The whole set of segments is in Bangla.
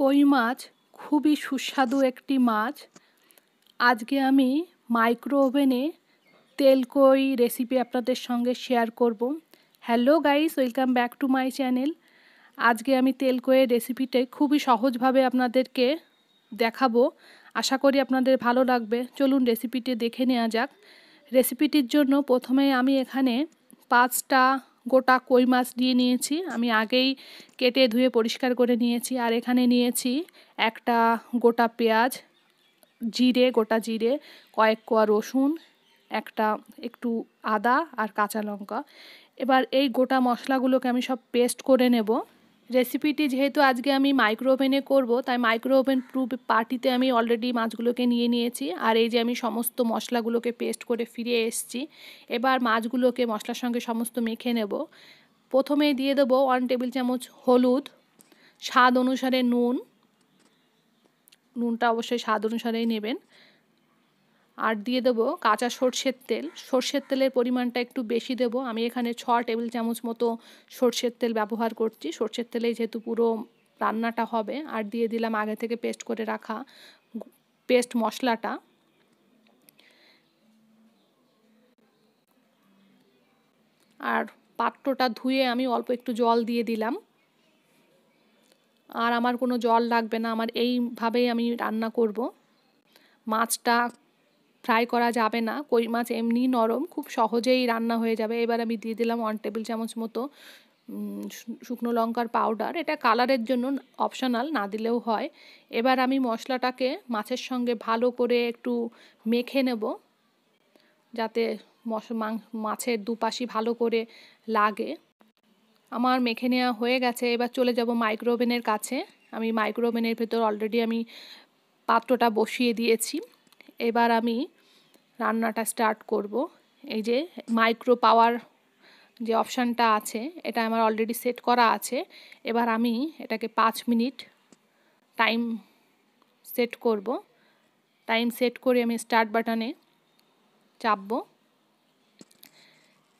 কই মাছ খুবই সুস্বাদু একটি মাছ আজকে আমি মাইক্রো ওভেনে তেল কই রেসিপি আপনাদের সঙ্গে শেয়ার করব hello guys welcome back to my channel আজকে আমি তেল কইয়ের রেসিপিটাই খুবই সহজভাবে আপনাদেরকে দেখাবো আশা করি আপনাদের ভালো লাগবে চলুন রেসিপিটি দেখে নেওয়া যাক রেসিপিটির জন্য প্রথমে আমি এখানে পাঁচটা গোটা কই মাছ দিয়ে নিয়েছি আমি আগেই কেটে ধুয়ে পরিষ্কার করে নিয়েছি আর এখানে নিয়েছি একটা গোটা পেঁয়াজ জিরে গোটা জিরে কয়েক কোয়া রসুন একটা একটু আদা আর কাঁচা লঙ্কা এবার এই গোটা মশলাগুলোকে আমি সব পেস্ট করে নেব রেসিপিটি যেহেতু আজকে আমি মাইক্রো ওভেনে করবো তাই মাইক্রো ওভেন প্রুফ পার্টিতে আমি অলরেডি মাছগুলোকে নিয়ে নিয়েছি আর এই যে আমি সমস্ত মশলাগুলোকে পেস্ট করে ফিরে এসছি এবার মাছগুলোকে মশলার সঙ্গে সমস্ত মেখে নেব প্রথমে দিয়ে দেবো ওয়ান টেবিল চামচ হলুদ স্বাদ অনুসারে নুন নুনটা অবশ্যই স্বাদ অনুসারেই নেবেন আর দিয়ে দেবো কাঁচা সর্ষের তেল সর্ষের তেলের পরিমাণটা একটু বেশি দেব আমি এখানে ছ টেবিল চামচ মতো সর্ষের তেল ব্যবহার করছি সর্ষের তেলেই যেহেতু পুরো রান্নাটা হবে আর দিয়ে দিলাম আগে থেকে পেস্ট করে রাখা পেস্ট মশলাটা আর পাত্রটা ধুয়ে আমি অল্প একটু জল দিয়ে দিলাম আর আমার কোনো জল লাগবে না আমার এইভাবেই আমি রান্না করব মাছটা ফ্রাই করা যাবে না কই মাছ এমনি নরম খুব সহজেই রান্না হয়ে যাবে এবার আমি দিয়ে দিলাম ওয়ান টেবিল চামচ মতো শুকনো লঙ্কার পাউডার এটা কালারের জন্য অপশনাল না দিলেও হয় এবার আমি মশলাটাকে মাছের সঙ্গে ভালো করে একটু মেখে নেব যাতে মাছের দুপাশি ভালো করে লাগে আমার মেখে নেওয়া হয়ে গেছে এবার চলে যাব মাইক্রোওভেনের কাছে আমি মাইক্রোওভেনের ভেতর অলরেডি আমি পাত্রটা বসিয়ে দিয়েছি এবার আমি রান্নাটা স্টার্ট করব এই যে মাইক্রো পাওয়ার যে অপশানটা আছে এটা আমার অলরেডি সেট করা আছে এবার আমি এটাকে পাঁচ মিনিট টাইম সেট করব টাইম সেট করে আমি স্টার্ট বাটনে চাপবো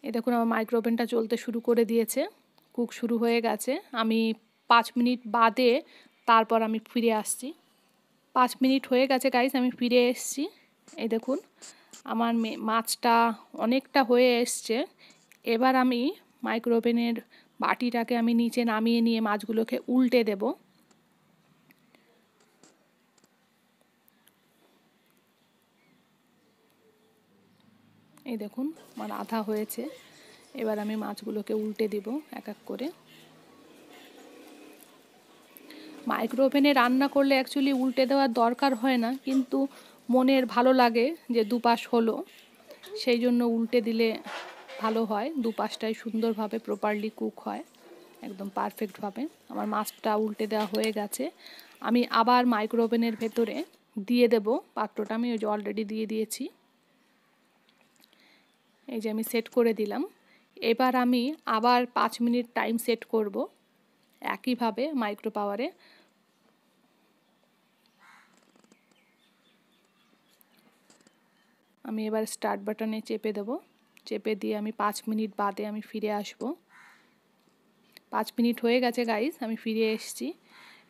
এ দেখুন আমার মাইক্রো ওভেনটা চলতে শুরু করে দিয়েছে কুক শুরু হয়ে গেছে আমি পাঁচ মিনিট বাদে তারপর আমি ফিরে আসছি পাঁচ মিনিট হয়ে গেছে গাইস আমি ফিরে এসছি এই দেখুন আমার মাছটা অনেকটা হয়ে এসছে এবার আমি মাইক্রোওভেনের বাটিটাকে আমি নিচে নামিয়ে নিয়ে মাছগুলোকে উল্টে দেব এই দেখুন আমার আধা হয়েছে এবার আমি মাছগুলোকে উল্টে দিব এক এক করে ওভেনে রান্না করলে অ্যাকচুয়ালি উল্টে দেওয়ার দরকার হয় না কিন্তু মনের ভালো লাগে যে দুপাশ হলো সেই জন্য উল্টে দিলে ভালো হয় দুপাশটাই সুন্দরভাবে প্রপারলি কুক হয় একদম পারফেক্টভাবে আমার মাছটা উল্টে দেওয়া হয়ে গেছে আমি আবার মাইক্রো ওভেনের ভেতরে দিয়ে দেব পাত্রটা আমি ওই যে অলরেডি দিয়ে দিয়েছি এই যে আমি সেট করে দিলাম এবার আমি আবার পাঁচ মিনিট টাইম সেট করব একইভাবে মাইক্রো পাওয়ারে আমি এবার স্টার্ট বাটনে চেপে দেব চেপে দিয়ে আমি পাঁচ মিনিট বাদে আমি ফিরে আসব পাঁচ মিনিট হয়ে গেছে গাইস আমি ফিরে এসছি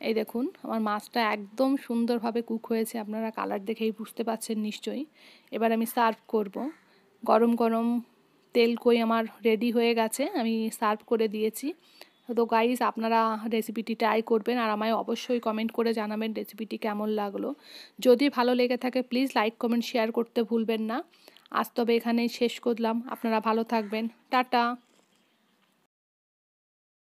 এই দেখুন আমার মাছটা একদম সুন্দরভাবে কুক হয়েছে আপনারা কালার দেখেই বুঝতে পারছেন নিশ্চয়ই এবার আমি সার্ভ করব গরম গরম তেল কই আমার রেডি হয়ে গেছে আমি সার্ভ করে দিয়েছি তো গাইস আপনারা রেসিপিটি ট্রাই করবেন আর আমায় অবশ্যই কমেন্ট করে জানাবেন রেসিপিটি কেমন লাগলো যদি ভালো লেগে থাকে প্লিজ লাইক কমেন্ট শেয়ার করতে ভুলবেন না আজ তবে এখানেই শেষ করলাম আপনারা ভালো থাকবেন টাটা